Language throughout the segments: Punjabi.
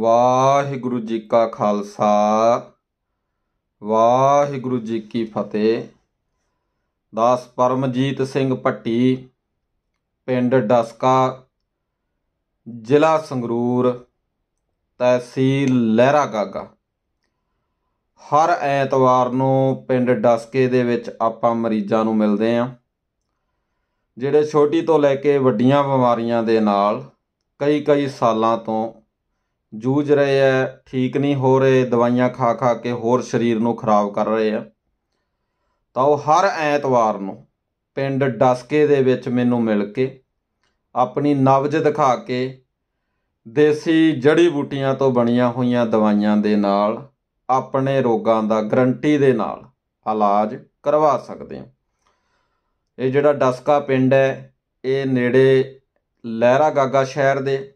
ਵਾਹਿਗੁਰੂ ਜੀ ਕਾ ਖਾਲਸਾ ਵਾਹਿਗੁਰੂ ਜੀ ਕੀ ਫਤਿਹ ਦਾਸ ਪਰਮਜੀਤ ਸਿੰਘ ਪੱਟੀ ਪਿੰਡ ਡਸਕਾ ਜ਼ਿਲ੍ਹਾ ਸੰਗਰੂਰ ਤਹਿਸੀਲ ਲਹਿਰਾ ਗਾਗਾ ਹਰ ਐਤਵਾਰ ਨੂੰ ਪਿੰਡ ਡਸਕੇ ਦੇ ਵਿੱਚ ਆਪਾਂ ਮਰੀਜ਼ਾਂ ਨੂੰ ਮਿਲਦੇ ਆਂ ਜਿਹੜੇ ਛੋਟੀ ਤੋਂ ਲੈ ਕੇ ਵੱਡੀਆਂ ਬਿਮਾਰੀਆਂ ਦੇ ਨਾਲ ਕਈ ਕਈ ਸਾਲਾਂ ਤੋਂ ਜੂਝ ਰਹੇ ਐ ਠੀਕ ਨਹੀਂ ਹੋ ਰਹੇ ਦਵਾਈਆਂ ਖਾ ਖਾ ਕੇ ਹੋਰ ਸਰੀਰ ਨੂੰ ਖਰਾਬ ਕਰ ਰਹੇ ਆ ਤਾਂ ਉਹ ਹਰ ਐਤਵਾਰ ਨੂੰ ਪਿੰਡ ਡਸਕੇ ਦੇ ਵਿੱਚ ਮੈਨੂੰ ਮਿਲ ਕੇ ਆਪਣੀ ਨਵਜ ਦਿਖਾ ਕੇ ਦੇਸੀ ਜੜੀ ਬੂਟੀਆਂ ਤੋਂ ਬਣੀਆਂ ਹੋਈਆਂ ਦਵਾਈਆਂ ਦੇ ਨਾਲ ਆਪਣੇ ਰੋਗਾਂ ਦਾ ਗਰੰਟੀ ਦੇ ਨਾਲ ਇਲਾਜ ਕਰਵਾ ਸਕਦੇ ਹਾਂ ਇਹ ਜਿਹੜਾ ਡਸਕਾ ਪਿੰਡ ਹੈ ਇਹ ਨੇੜੇ ਲਹਿਰਾ ਗਾਗਾ ਸ਼ਹਿਰ ਦੇ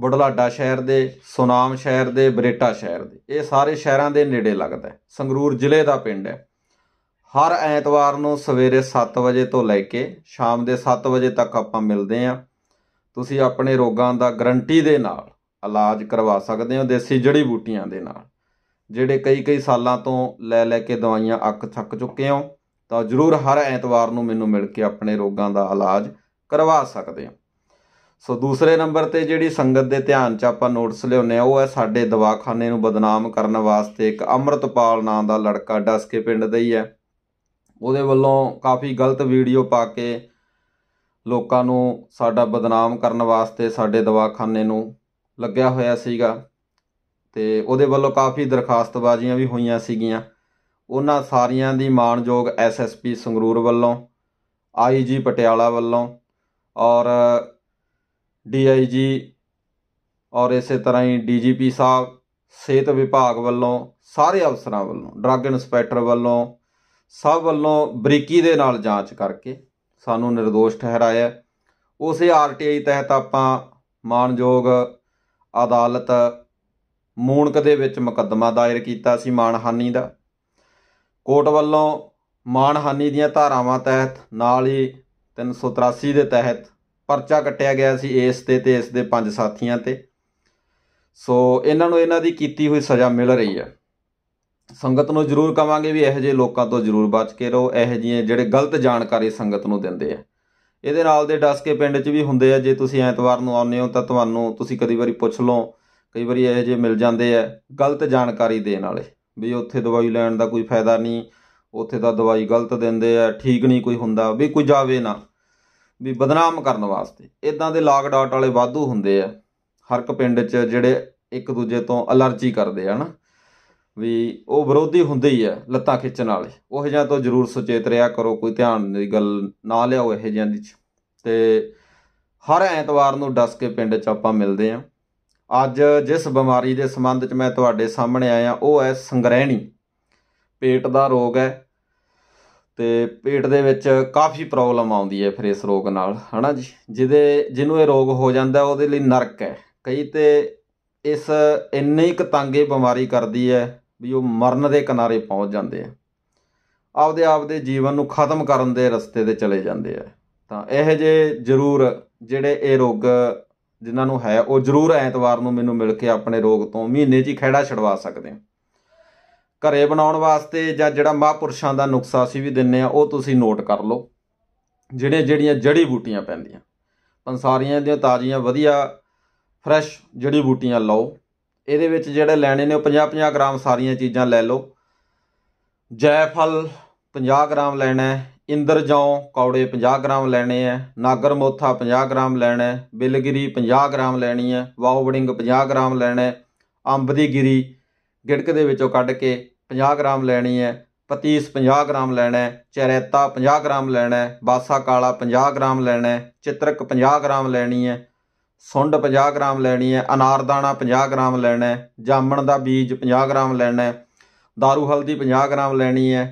ਬੁਢਲਾਡਾ ਸ਼ਹਿਰ ਦੇ ਸੁਨਾਮ ਸ਼ਹਿਰ ਦੇ ਬਰੇਟਾ ਸ਼ਹਿਰ ਦੇ ਇਹ ਸਾਰੇ ਸ਼ਹਿਰਾਂ ਦੇ ਨੇੜੇ ਲੱਗਦਾ ਹੈ ਸੰਗਰੂਰ ਜ਼ਿਲ੍ਹੇ ਦਾ ਪਿੰਡ ਹੈ ਹਰ ਐਤਵਾਰ ਨੂੰ ਸਵੇਰੇ 7 ਵਜੇ ਤੋਂ ਲੈ ਕੇ ਸ਼ਾਮ ਦੇ 7 ਵਜੇ ਤੱਕ ਆਪਾਂ ਮਿਲਦੇ ਆ ਤੁਸੀਂ ਆਪਣੇ ਰੋਗਾਂ ਦਾ ਗਰੰਟੀ ਦੇ ਨਾਲ ਇਲਾਜ ਕਰਵਾ ਸਕਦੇ ਹੋ ਦੇਸੀ ਜੜੀ ਬੂਟੀਆਂ ਦੇ ਨਾਲ ਜਿਹੜੇ ਕਈ ਕਈ ਸਾਲਾਂ ਤੋਂ ਲੈ ਲੈ ਕੇ ਦਵਾਈਆਂ ਅੱਕ ਥੱਕ ਚੁੱਕੇ ਹੋ ਤਾਂ ਜ਼ਰੂਰ ਹਰ ਐਤਵਾਰ ਨੂੰ ਮੈਨੂੰ ਮਿਲ ਕੇ ਆਪਣੇ ਰੋਗਾਂ ਦਾ ਇਲਾਜ ਕਰਵਾ ਸਕਦੇ ਹੋ ਸੋ ਦੂਸਰੇ ਨੰਬਰ ਤੇ ਜਿਹੜੀ ਸੰਗਤ ਦੇ ਧਿਆਨ 'ਚ ਆਪਾਂ ਨੋਟਿਸ ਲਿਉਨੇ ਆ ਉਹ ਹੈ ਸਾਡੇ ਦਵਾਖਾਨੇ ਨੂੰ ਬਦਨਾਮ ਕਰਨ ਵਾਸਤੇ ਇੱਕ ਅਮਰਤਪਾਲ ਨਾਂ ਦਾ ਲੜਕਾ ਡਸਕੇ ਪਿੰਡ ਦਾ ਹੀ ਹੈ ਉਹਦੇ ਵੱਲੋਂ ਕਾਫੀ ਗਲਤ ਵੀਡੀਓ ਪਾ ਕੇ ਲੋਕਾਂ ਨੂੰ ਸਾਡਾ ਬਦਨਾਮ ਕਰਨ ਵਾਸਤੇ ਸਾਡੇ ਦਵਾਖਾਨੇ ਨੂੰ ਲੱਗਿਆ ਹੋਇਆ ਸੀਗਾ ਤੇ ਉਹਦੇ ਵੱਲੋਂ ਕਾਫੀ ਦਰਖਾਸਤਬਾਜ਼ੀਆਂ ਵੀ ਹੋਈਆਂ ਸੀਗੀਆਂ ਉਹਨਾਂ ਸਾਰੀਆਂ ਦੀ ਮਾਨਯੋਗ ਐਸਐਸਪੀ ਸੰਗਰੂਰ ਵੱਲੋਂ ਆਈਜੀ ਪਟਿਆਲਾ ਵੱਲੋਂ ਔਰ ਡੀਆਈਜੀ ਔਰ ਇਸੇ ਤਰ੍ਹਾਂ ਹੀ ਡੀਜੀਪੀ ਸਾਹਿਬ ਸਿਹਤ ਵਿਭਾਗ ਵੱਲੋਂ ਸਾਰੇ ਅਫਸਰਾਂ ਵੱਲੋਂ ਡਰੱਗ ਇਨਸਪੈਕਟਰ ਵੱਲੋਂ ਸਭ ਵੱਲੋਂ ਬਰੀਕੀ ਦੇ ਨਾਲ ਜਾਂਚ ਕਰਕੇ ਸਾਨੂੰ નિર્ਦੋਸ਼ ਠਹਿਰਾਇਆ ਉਸੇ ਆਰਟੀਆਈ ਤਹਿਤ ਆਪਾਂ ਮਾਨਯੋਗ ਅਦਾਲਤ ਮੂਨਕ ਦੇ ਵਿੱਚ ਮੁਕੱਦਮਾ ਦਾਇਰ ਕੀਤਾ ਸੀ ਮਾਨਹਾਨੀ ਦਾ ਕੋਰਟ ਵੱਲੋਂ ਮਾਨਹਾਨੀ ਦੀਆਂ ਧਾਰਾਵਾਂ ਤਹਿਤ ਨਾਲ ਹੀ 383 ਦੇ ਤਹਿਤ ਪਰਚਾ ਕੱਟਿਆ ਗਿਆ ਸੀ ਇਸ ਤੇ ਤੇ ਇਸ ਦੇ ਪੰਜ ਸਾਥੀਆਂ ਤੇ ਸੋ ਇਹਨਾਂ ਨੂੰ ਇਹਨਾਂ ਦੀ ਕੀਤੀ ਹੋਈ ਸਜ਼ਾ ਮਿਲ ਰਹੀ ਹੈ ਸੰਗਤ ਨੂੰ ਜ਼ਰੂਰ ਕਵਾਂਗੇ ਵੀ ਇਹੋ ਜਿਹੇ ਲੋਕਾਂ ਤੋਂ ਜ਼ਰੂਰ ਬਚ ਕੇ ਰਹੋ ਇਹੋ ਜਿਹੇ ਜਿਹੜੇ ਗਲਤ ਜਾਣਕਾਰੀ ਸੰਗਤ ਨੂੰ ਦਿੰਦੇ ਆ ਇਹਦੇ ਨਾਲ ਦੇ ਕੇ ਪਿੰਡ 'ਚ ਵੀ ਹੁੰਦੇ ਆ ਜੇ ਤੁਸੀਂ ਐਤਵਾਰ ਨੂੰ ਆਉਂਦੇ ਹੋ ਤਾਂ ਤੁਹਾਨੂੰ ਤੁਸੀਂ ਕਦੀ ਵਾਰੀ ਪੁੱਛ ਲਓ ਕਈ ਵਾਰੀ ਇਹੋ ਜਿਹੇ ਮਿਲ ਜਾਂਦੇ ਆ ਗਲਤ ਜਾਣਕਾਰੀ ਦੇਣ ਵਾਲੇ ਵੀ ਉੱਥੇ ਦਵਾਈ ਲੈਣ ਦਾ ਕੋਈ ਫਾਇਦਾ ਨਹੀਂ ਉੱਥੇ ਤਾਂ ਦਵਾਈ ਗਲਤ ਦਿੰਦੇ ਆ ਠੀਕ ਨਹੀਂ ਕੋਈ ਹੁੰਦਾ ਵੀ ਕੋਈ ਜਾਵੇ ਨਾ ਵੀ ਬਦਨਾਮ ਕਰਨ ਵਾਸਤੇ ਇਦਾਂ ਦੇ ਲਾਗ ਡਾਟ ਵਾਲੇ ਵਾਧੂ ਹੁੰਦੇ ਆ ਹਰ ਇੱਕ ਪਿੰਡ 'ਚ ਜਿਹੜੇ ਇੱਕ ਦੂਜੇ ਤੋਂ ਅਲਰਜੀ ਕਰਦੇ ਹਨ ਵੀ ਉਹ ਵਿਰੋਧੀ ਹੁੰਦੇ ਹੀ ਆ ਲੱਤਾਂ ਖਿੱਚਣ ਵਾਲੇ ਉਹ ਜਿਹਾ ਤੋਂ ਜ਼ਰੂਰ ਸੁਚੇਤ ਰਿਆ ਕਰੋ ਕੋਈ ਧਿਆਨ ਦੀ ਗੱਲ ਨਾ ਲਿਆਓ ਇਹ ਜਿਹਾਂ ਦੀ ਤੇ ਹਰ ਐਤਵਾਰ ਨੂੰ ਡਸ ਕੇ ਪਿੰਡ 'ਚ ਆਪਾਂ ਮਿਲਦੇ ਆ ਅੱਜ ਜਿਸ ਬਿਮਾਰੀ ਦੇ ਸੰਬੰਧ 'ਚ ਮੈਂ ਤੁਹਾਡੇ ਸਾਹਮਣੇ ਆਇਆ ਉਹ ਹੈ ਸੰਗ੍ਰਹਿਣੀ ਪੇਟ ਦਾ ਰੋਗ ਹੈ ਤੇ ਪੇਟ ਦੇ ਵਿੱਚ ਕਾਫੀ ਪ੍ਰੋਬਲਮ ਆਉਂਦੀ ਹੈ ਫਿਰ ਇਸ ਰੋਗ ਨਾਲ ਹਨਾ ਜੀ ਜਿਹਦੇ ਜਿਹਨੂੰ ਇਹ ਰੋਗ ਹੋ ਜਾਂਦਾ ਉਹਦੇ ਲਈ ਨਰਕ ਹੈ ਕਈ ਤੇ ਇਸ ਇੰਨੇ ਇੱਕ ਤੰਗੇ ਬਿਮਾਰੀ ਕਰਦੀ ਹੈ ਵੀ ਉਹ ਮਰਨ ਦੇ ਕਿਨਾਰੇ ਪਹੁੰਚ ਜਾਂਦੇ ਆ ਆਪਦੇ ਆਪ ਦੇ ਜੀਵਨ ਨੂੰ ਖਤਮ ਕਰਨ ਦੇ ਰਸਤੇ ਤੇ ਚਲੇ ਜਾਂਦੇ ਆ ਤਾਂ ਇਹ ਜੇ ਜ਼ਰੂਰ ਜਿਹੜੇ ਇਹ ਰੋਗ ਜਿਨ੍ਹਾਂ ਨੂੰ ਹੈ ਉਹ ਜ਼ਰੂਰ ਐਤਵਾਰ ਨੂੰ ਮੈਨੂੰ ਮਿਲ ਕੇ ਆਪਣੇ ਰੋਗ ਤੋਂ ਮਹੀਨੇ 'ਚ ਹੀ ਖਿਹੜਾ ਛਡਵਾ ਸਕਦੇ ਆ ਘਰੇ ਬਣਾਉਣ ਵਾਸਤੇ ਜਾਂ ਜਿਹੜਾ ਮਹਾਪੁਰਸ਼ਾਂ ਦਾ ਨੁਕਸਾ ਸੀ ਵੀ ਦਿੰਨੇ ਆ ਉਹ ਤੁਸੀਂ ਨੋਟ ਕਰ ਲਓ ਜਿਹੜੇ ਜਿਹੜੀਆਂ ਜੜੀ ਬੂਟੀਆਂ ਪੈਂਦੀਆਂ ਪੰਸਾਰੀਆਂ ਦੀਆਂ ਤਾਜ਼ੀਆਂ ਵਧੀਆ ਫਰੈਸ਼ ਜੜੀ ਬੂਟੀਆਂ ਲਓ ਇਹਦੇ ਵਿੱਚ ਜਿਹੜੇ ਲੈਣੇ ਨੇ ਉਹ 50-50 ਗ੍ਰਾਮ ਸਾਰੀਆਂ ਚੀਜ਼ਾਂ ਲੈ ਲਓ ਜੈਫਲ 50 ਗ੍ਰਾਮ ਲੈਣਾ ਹੈ ਜੌਂ ਕੌੜੇ 50 ਗ੍ਰਾਮ ਲੈਣੇ ਆ ਨਾਗਰ ਮੋਥਾ 50 ਗ੍ਰਾਮ ਲੈਣਾ ਹੈ ਬਿਲਗਿਰੀ 50 ਗ੍ਰਾਮ ਲੈਣੀ ਹੈ ਵਾਹਵੜਿੰਗ 50 ਗ੍ਰਾਮ ਲੈਣਾ ਹੈ ਅੰਬ ਦੀ ਗਿਰੀ ਗਿੜਕ ਦੇ ਵਿੱਚੋਂ ਕੱਢ ਕੇ 50 ਗ੍ਰਾਮ ਲੈਣੀ ਹੈ ਪਤੀਸ 50 ਗ੍ਰਾਮ ਲੈਣਾ ਹੈ 50 ਗ੍ਰਾਮ ਲੈਣਾ ਹੈ ਬਾਸਾ ਕਾਲਾ 50 ਗ੍ਰਾਮ ਲੈਣਾ ਹੈ ਚਿਤਰਕ 50 ਗ੍ਰਾਮ ਲੈਣੀ ਹੈ ਸੁੰਡ 50 ਗ੍ਰਾਮ ਲੈਣੀ ਹੈ ਅਨਾਰਦਾਣਾ 50 ਗ੍ਰਾਮ ਲੈਣਾ ਹੈ ਜਾਮਣ ਦਾ ਬੀਜ 50 ਗ੍ਰਾਮ ਲੈਣਾ ਹੈ ਦਾਰੂ ਹਲਦੀ 50 ਗ੍ਰਾਮ ਲੈਣੀ ਹੈ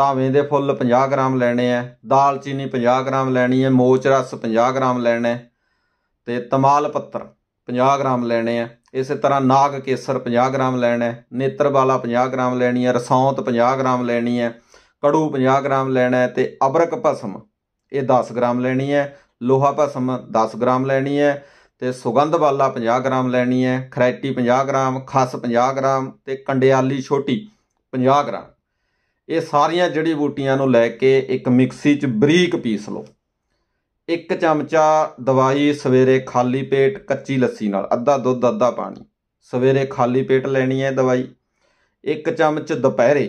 ਧਾਵੇਂ ਦੇ ਫੁੱਲ 50 ਗ੍ਰਾਮ ਲੈਣੇ ਹੈ ਚੀਨੀ 50 ਗ੍ਰਾਮ ਲੈਣੀ ਹੈ ਮੋਚ ਰਸ 50 ਗ੍ਰਾਮ ਲੈਣਾ ਤੇ ਤਮਾਲ ਪੱਤਰ 50 ਗ੍ਰਾਮ ਲੈਣੇ ਆ ਇਸੇ ਤਰ੍ਹਾਂ ਨਾਗ ਕੇਸਰ 50 ਗ੍ਰਾਮ ਲੈਣਾ ਹੈ ਨੇਤਰ ਵਾਲਾ 50 ਗ੍ਰਾਮ ਲੈਣੀ ਹੈ ਰਸੌਂਤ 50 ਗ੍ਰਾਮ ਲੈਣੀ ਹੈ ਕੜੂ 50 ਗ੍ਰਾਮ ਲੈਣਾ ਹੈ ਤੇ ਅਬਰਕ ਭਸਮ ਇਹ 10 ਗ੍ਰਾਮ ਲੈਣੀ ਹੈ ਲੋਹਾ ਭਸਮ 10 ਗ੍ਰਾਮ ਲੈਣੀ ਹੈ ਤੇ ਸੁਗੰਧ ਵਾਲਾ 50 ਗ੍ਰਾਮ ਲੈਣੀ ਹੈ ਖਰੈਟੀ 50 ਗ੍ਰਾਮ ਖਸ 50 ਗ੍ਰਾਮ ਤੇ ਕੰਡਿਆਲੀ ਛੋਟੀ 50 ਗ੍ਰਾਮ ਇਹ ਸਾਰੀਆਂ ਜੜੀ ਬੂਟੀਆਂ ਨੂੰ ਲੈ ਕੇ ਇੱਕ ਮਿਕਸੀ 'ਚ ਬਰੀਕ ਪੀਸ ਲਓ ਇੱਕ ਚਮਚਾ ਦਵਾਈ ਸਵੇਰੇ ਖਾਲੀ ਪੇਟ ਕੱਚੀ ਲੱਸੀ ਨਾਲ ਅੱਧਾ ਦੁੱਧ ਅੱਧਾ ਪਾਣੀ ਸਵੇਰੇ ਖਾਲੀ ਪੇਟ ਲੈਣੀ ਹੈ ਦਵਾਈ ਇੱਕ ਚਮਚ ਦੁਪਹਿਰੇ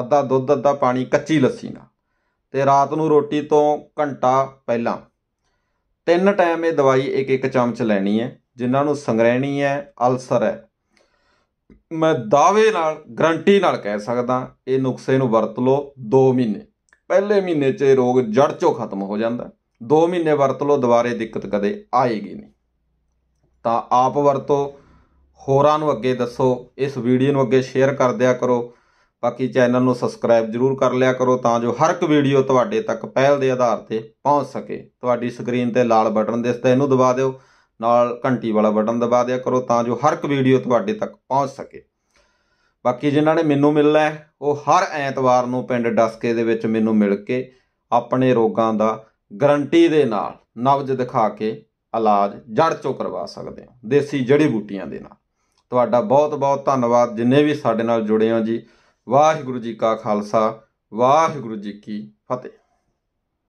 ਅੱਧਾ ਦੁੱਧ ਅੱਧਾ ਪਾਣੀ ਕੱਚੀ ਲੱਸੀ ਨਾਲ ਤੇ ਰਾਤ ਨੂੰ ਰੋਟੀ ਤੋਂ ਘੰਟਾ ਪਹਿਲਾਂ ਤਿੰਨ ਟਾਈਮ ਇਹ ਦਵਾਈ ਇੱਕ ਇੱਕ ਚਮਚ ਲੈਣੀ ਹੈ ਜਿਨ੍ਹਾਂ ਨੂੰ ਸੰਗਰਹਿਣੀ ਹੈ ਅਲਸਰ ਹੈ ਮੈਂ ਦਾਅਵੇ ਨਾਲ ਗਰੰਟੀ ਨਾਲ ਕਹਿ ਸਕਦਾ ਇਹ ਨੁਕਸੇ ਨੂੰ ਵਰਤ ਲਓ 2 ਮਹੀਨੇ ਪਹਿਲੇ ਮਹੀਨੇ 'ਚ ਇਹ ਰੋਗ ਜੜ 'ਚੋਂ ਖਤਮ ਹੋ ਜਾਂਦਾ 2 ਮਹੀਨੇ ਵਰਤ ਲਓ ਦੁਬਾਰੇ ਦਿੱਕਤ ਕਦੇ ਆਏਗੀ ਨਹੀਂ ਤਾਂ ਆਪ ਵਰਤੋ ਹੋਰਾਂ ਨੂੰ ਅੱਗੇ ਦੱਸੋ ਇਸ ਵੀਡੀਓ ਨੂੰ ਅੱਗੇ ਸ਼ੇਅਰ ਕਰ ਦਿਆ ਕਰੋ ਬਾਕੀ ਚੈਨਲ ਨੂੰ ਸਬਸਕ੍ਰਾਈਬ ਜ਼ਰੂਰ ਕਰ ਲਿਆ ਕਰੋ ਤਾਂ ਜੋ ਹਰ ਇੱਕ ਵੀਡੀਓ ਤੁਹਾਡੇ ਤੱਕ ਪਹਿਲ ਦੇ ਆਧਾਰ ਤੇ ਪਹੁੰਚ ਸਕੇ ਤੁਹਾਡੀ ਸਕਰੀਨ ਤੇ ਲਾਲ ਬਟਨ ਦਿਸਦਾ ਇਹਨੂੰ ਦਬਾ ਦਿਓ ਨਾਲ ਘੰਟੀ ਵਾਲਾ ਬਟਨ ਦਬਾ ਦਿਆ ਕਰੋ ਤਾਂ ਜੋ ਹਰ ਇੱਕ ਵੀਡੀਓ ਤੁਹਾਡੇ ਤੱਕ ਪਹੁੰਚ ਸਕੇ ਬਾਕੀ ਜਿਨ੍ਹਾਂ ਨੇ ਮੈਨੂੰ ਮਿਲਣਾ ਉਹ ਹਰ ਐਤਵਾਰ ਨੂੰ ਪਿੰਡ ਡਸਕੇ ਦੇ ਵਿੱਚ ਮੈਨੂੰ ਮਿਲ ਕੇ ਆਪਣੇ ਰੋਗਾਂ ਦਾ ਗਰੰਟੀ ਦੇ ਨਾਲ ਨਬਜ ਦਿਖਾ ਕੇ ਇਲਾਜ ਜੜ ਚੋਂ ਕਰਵਾ ਸਕਦੇ ਹੋ ਦੇਸੀ ਜੜੀ ਬੂਟੀਆਂ ਦੇ ਨਾਲ ਤੁਹਾਡਾ ਬਹੁਤ ਬਹੁਤ ਧੰਨਵਾਦ ਜਿੰਨੇ ਵੀ ਸਾਡੇ ਨਾਲ ਜੁੜੇ ਹੋ ਜੀ ਵਾਹਿਗੁਰੂ ਜੀ ਕਾ ਖਾਲਸਾ ਵਾਹਿਗੁਰੂ ਜੀ ਕੀ ਫਤਿਹ